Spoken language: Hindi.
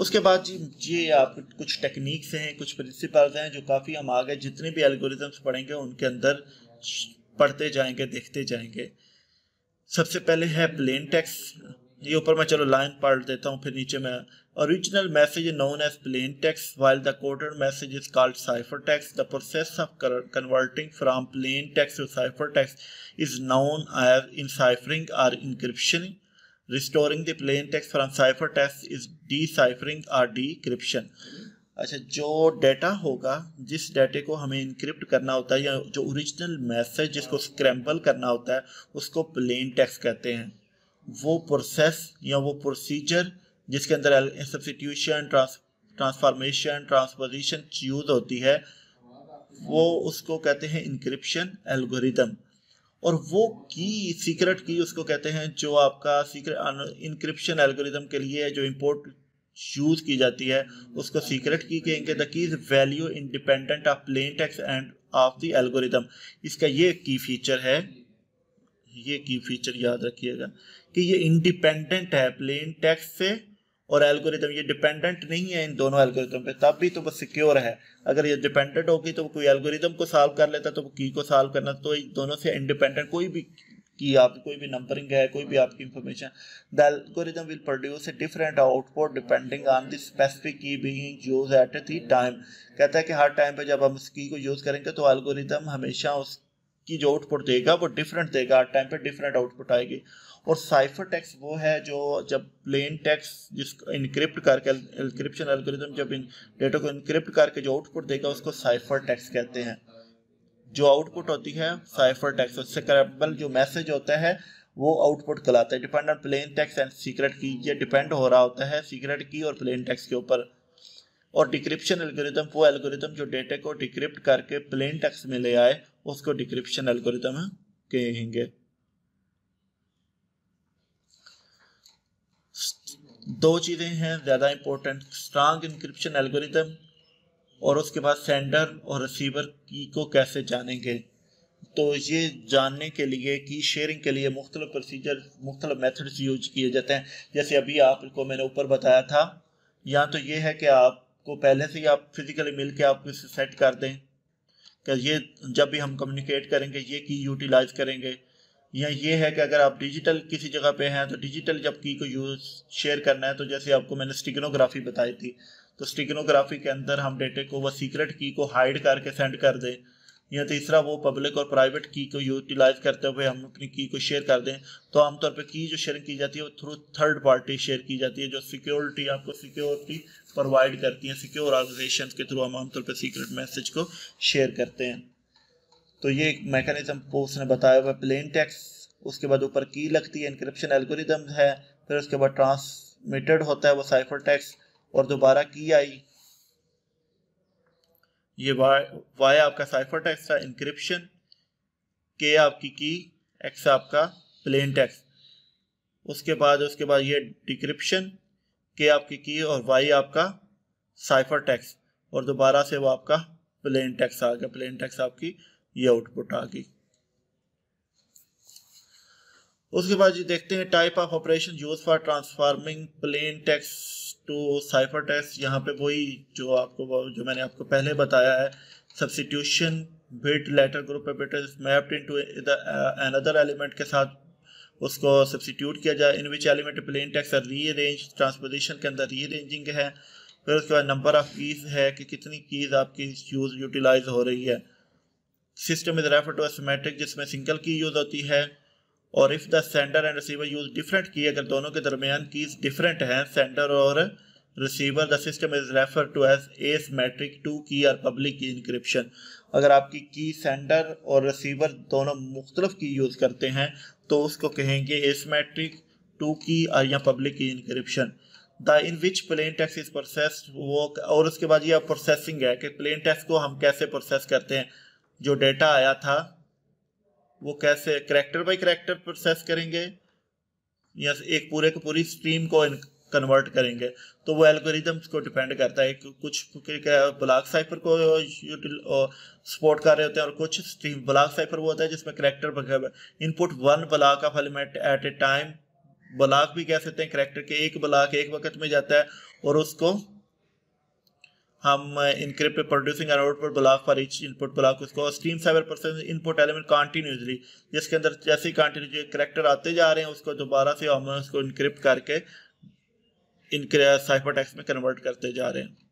उसके बाद जी ये आप कुछ टेक्निक्स हैं कुछ प्रिंसिपल्स हैं जो काफ़ी हम आगे जितने भी एल्गोरिजम्स पढ़ेंगे उनके अंदर पढ़ते जाएंगे देखते जाएंगे सबसे पहले है प्लेन टेक्स ये ऊपर मैं चलो लाइन पढ़ देता हूँ फिर नीचे मैं original message known as plain text while the coded message is called cipher text the process of converting from plain text to cipher text is known as enciphering or encryption restoring the plain text from cipher text is deciphering de decryption अच्छा जो डेटा होगा जिस डेटे को हमें इनक्रिप्ट करना होता है या जो ओरिजिनल मैसेज जिसको स्क्रैम्बल करना होता है उसको प्लेन टेक्स कहते हैं वो प्रोसेस या वो प्रोसीजर जिसके अंदर substitution trans transformation transposition use होती है वो उसको कहते हैं इनक्रिप्शन एल्गोरिदम और वो की सीक्रेट की उसको कहते हैं जो आपका सीक्रेट इनक्रिप्शन एल्गोरिदम के लिए जो इम्पोर्ट यूज की जाती है उसको सीक्रेट की कहेंगे the key is value independent of plain text and of the algorithm इसका ये की फीचर है ये की फीचर याद रखिएगा कि ये इंडिपेंडेंट है प्लेन टेक्स से और एल्गोरिथम ये डिपेंडेंट नहीं है इन दोनों एल्गोरिथम पे तब भी तो वो सिक्योर है अगर ये डिपेंडेंट होगी तो कोई एल्गोरिथम को सॉल्व कर लेता तो वो की को सॉल्व करना तो दोनों से इंडिपेंडेंट कोई भी की आप कोई भी नंबरिंग है कोई भी आपकी information the algorithm will produce a different output depending on the specific key being used at the time कहता है कि हर टाइम पे जब हम उस की को यूज़ करेंगे तो एल्गोरिथम हमेशा उस की जो आउटपुट देगा वो डिफरेंट देगा हर टाइम पे डिफरेंट आउटपुट आएगी और साइफर टेक्स्ट वो है जो जब प्लेन टेक्स्ट जिसको इनक्रिप्ट करके इनक्रिप्शन एल्गोरिथम जब इन डेटा को इनक्रिप्ट करके जो आउटपुट देगा उसको साइफर टेक्स कहते हैं जो आउटपुट होती है साइफर टेक्स उससे करेबल जो मैसेज होता है वो आउटपुट कहलाता है depend on plain text and secret key ये डिपेंड हो रहा होता है सीक्रेट की और प्लेन टेक्स्ट के ऊपर और डिक्रिप्शन एल्गोरिदम वो एल्गोरिथम जो डेटा को डिक्रिप्ट करके प्लेन टेक्स में ले आए उसको डिक्रिप्शन एल्गोरिथम कहेंगे दो चीज़ें हैं ज़्यादा इंपॉर्टेंट स्ट्रांग इंक्रिप्शन एल्गोरिथम और उसके बाद सेंडर और रिसीवर की को कैसे जानेंगे तो ये जानने के लिए की शेयरिंग के लिए मुख्तलिफ प्रोसीजर मुख्तलिफ मेथड्स यूज किए जाते हैं जैसे अभी आपको मैंने ऊपर बताया था या तो ये है कि आप को पहले से ही आप फिजिकली मिल के आप इसे सेट कर दें कि ये जब भी हम कम्युनिकेट करेंगे ये की यूटिलाइज करेंगे या ये है कि अगर आप डिजिटल किसी जगह पे हैं तो डिजिटल जब की को यूज शेयर करना है तो जैसे आपको मैंने स्टिग्नोग्राफी बताई थी तो स्टिग्नोग्राफी के अंदर हम डेटे को वह सीक्रेट की को हाइड करके सेंड कर दें या तीसरा वो पब्लिक और प्राइवेट की को यूटिलाइज करते हुए हम अपनी की को शेयर कर दें तो आमतौर पर की जो शेयरिंग की जाती है वो थ्रू थर्ड पार्टी शेयर की जाती है जो सिक्योरिटी आपको सिक्योरिटी प्रोवाइड करती है सिक्योर ऑर्गेनाइजेशन के थ्रू हम आमतौर पर सीक्रेट मैसेज को शेयर करते हैं तो ये एक मैकेनिज्म उसने बताया हुआ प्लेन टैक्स उसके बाद ऊपर की लगती है इंक्रिप्शन एल्गोरिदम है फिर उसके बाद ट्रांसमिटेड होता है वो साइफर टैक्स और दोबारा की आई ये वाई वाई आपका साइफर टेक्स था इंक्रिप्शन के आपकी की एक्स आपका प्लेन टेक्स उसके बाद उसके बाद ये डिक्रिप्शन के आपकी की और वाई आपका साइफर टेक्स और दोबारा से वो आपका प्लेन टेक्स आ गया प्लेन टेक्स आपकी ये आउटपुट आ गई उसके बाद जी देखते हैं type of operation use for transforming plain text to cipher text यहाँ पे वही जो आपको जो मैंने आपको पहले बताया है substitution bit letter group bit is mapped into another element के साथ उसको सब्सिट्यूट किया जाए in which element plain text rearrange transposition के अंदर रीअरेंजिंग है फिर उसके बाद नंबर ऑफ कीज़ है कि कितनी कीज़ आपकी यूज़ यूटिलाइज हो रही है system is refer to as symmetric जिसमें सिंगल की यूज़ होती है और if the sender and receiver use different key अगर दोनों के दरमियान कीज डिफरेंट हैं सेंडर और receiver the system is refer to as asymmetric two key और पब्लिक की इंक्रिप्शन अगर आपकी की सेंडर और रिसीवर दोनों मुख्तलफ की यूज़ करते हैं तो उसको कहेंगे एस मैट्रिक टू की और या public key encryption the in which plain text is process वो और उसके बाद यह प्रोसेसिंग है कि प्लेन टेक्स को हम कैसे प्रोसेस करते हैं जो डेटा आया था वो कैसे करेक्टर बाई करेक्टर प्रोसेस करेंगे या एक पूरे के पूरी स्ट्रीम को कन्वर्ट करेंगे तो वो एल्गोरिदम्स को डिपेंड करता है कुछ ब्लॉक साइफर को सपोर्ट कर रहे होते हैं और कुछ स्ट्रीम ब्लॉक साइफर वो होता है जिसमें character input one block of element at a time block भी कह सकते हैं करेक्टर के एक ब्लॉक एक वक्त में जाता है और उसको हम encrypt producing an output block for each input block उसको stream cipher process input element continuously जिसके अंदर जैसे ही कॉन्टीन्यू करेक्टर आते जा रहे हैं उसको दोबारा से हम उसको इनक्रिप्ट करके इनक्र साइफर टेक्स्ट में कन्वर्ट करते जा रहे हैं